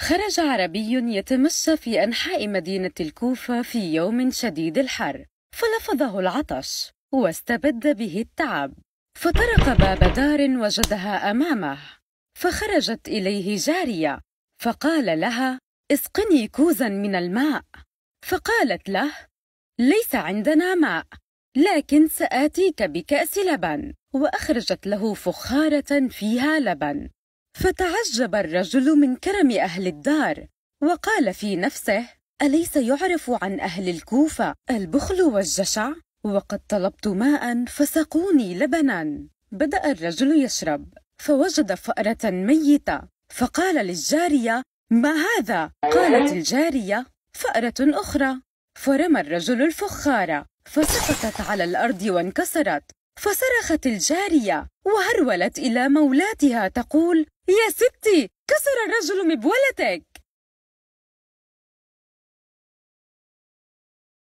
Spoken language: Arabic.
خرج عربي يتمشى في أنحاء مدينة الكوفة في يوم شديد الحر فلفظه العطش واستبد به التعب فطرق باب دار وجدها أمامه فخرجت إليه جارية فقال لها اسقني كوزا من الماء فقالت له ليس عندنا ماء لكن سآتيك بكأس لبن وأخرجت له فخارة فيها لبن فتعجب الرجل من كرم أهل الدار وقال في نفسه أليس يعرف عن أهل الكوفة البخل والجشع؟ وقد طلبت ماء فسقوني لبنا بدأ الرجل يشرب فوجد فأرة ميتة فقال للجارية ما هذا؟ قالت الجارية فأرة أخرى فرمى الرجل الفخارة فسقطت على الأرض وانكسرت فصرخت الجارية وهرولت إلى مولاتها تقول يا ستي كسر الرجل مبولتك